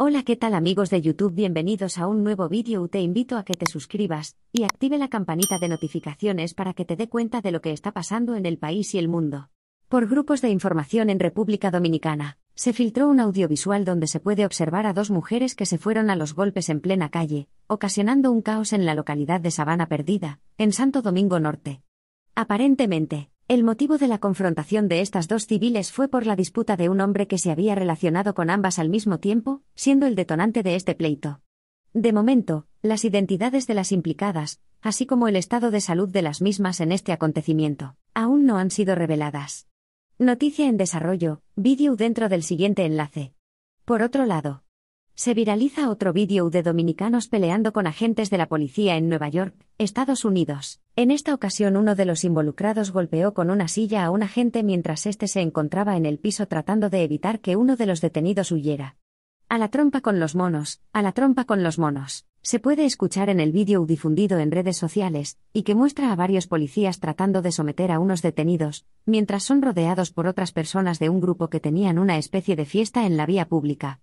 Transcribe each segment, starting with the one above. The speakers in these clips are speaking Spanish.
Hola qué tal amigos de YouTube bienvenidos a un nuevo vídeo te invito a que te suscribas y active la campanita de notificaciones para que te dé cuenta de lo que está pasando en el país y el mundo. Por grupos de información en República Dominicana, se filtró un audiovisual donde se puede observar a dos mujeres que se fueron a los golpes en plena calle, ocasionando un caos en la localidad de Sabana Perdida, en Santo Domingo Norte. Aparentemente, el motivo de la confrontación de estas dos civiles fue por la disputa de un hombre que se había relacionado con ambas al mismo tiempo, siendo el detonante de este pleito. De momento, las identidades de las implicadas, así como el estado de salud de las mismas en este acontecimiento, aún no han sido reveladas. Noticia en desarrollo, vídeo dentro del siguiente enlace. Por otro lado, se viraliza otro vídeo de dominicanos peleando con agentes de la policía en Nueva York, Estados Unidos. En esta ocasión uno de los involucrados golpeó con una silla a un agente mientras éste se encontraba en el piso tratando de evitar que uno de los detenidos huyera. A la trompa con los monos, a la trompa con los monos. Se puede escuchar en el vídeo difundido en redes sociales, y que muestra a varios policías tratando de someter a unos detenidos, mientras son rodeados por otras personas de un grupo que tenían una especie de fiesta en la vía pública.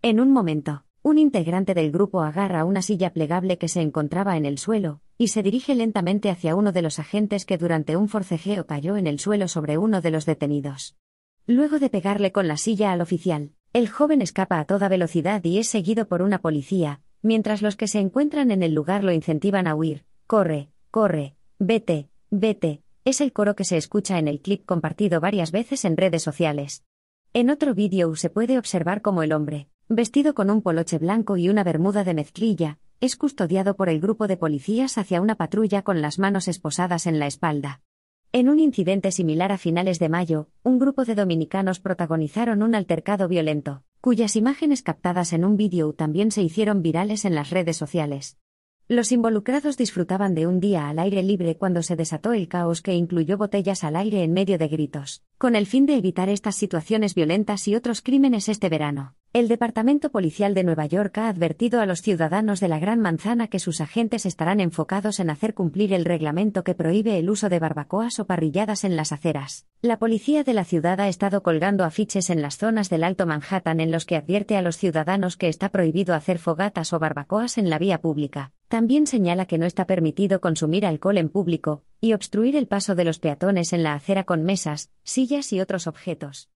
En un momento. Un integrante del grupo agarra una silla plegable que se encontraba en el suelo, y se dirige lentamente hacia uno de los agentes que durante un forcejeo cayó en el suelo sobre uno de los detenidos. Luego de pegarle con la silla al oficial, el joven escapa a toda velocidad y es seguido por una policía, mientras los que se encuentran en el lugar lo incentivan a huir. Corre, corre, vete, vete, es el coro que se escucha en el clip compartido varias veces en redes sociales. En otro vídeo se puede observar cómo el hombre, Vestido con un poloche blanco y una bermuda de mezclilla, es custodiado por el grupo de policías hacia una patrulla con las manos esposadas en la espalda. En un incidente similar a finales de mayo, un grupo de dominicanos protagonizaron un altercado violento, cuyas imágenes captadas en un vídeo también se hicieron virales en las redes sociales. Los involucrados disfrutaban de un día al aire libre cuando se desató el caos que incluyó botellas al aire en medio de gritos, con el fin de evitar estas situaciones violentas y otros crímenes este verano. El Departamento Policial de Nueva York ha advertido a los ciudadanos de la Gran Manzana que sus agentes estarán enfocados en hacer cumplir el reglamento que prohíbe el uso de barbacoas o parrilladas en las aceras. La policía de la ciudad ha estado colgando afiches en las zonas del Alto Manhattan en los que advierte a los ciudadanos que está prohibido hacer fogatas o barbacoas en la vía pública. También señala que no está permitido consumir alcohol en público y obstruir el paso de los peatones en la acera con mesas, sillas y otros objetos.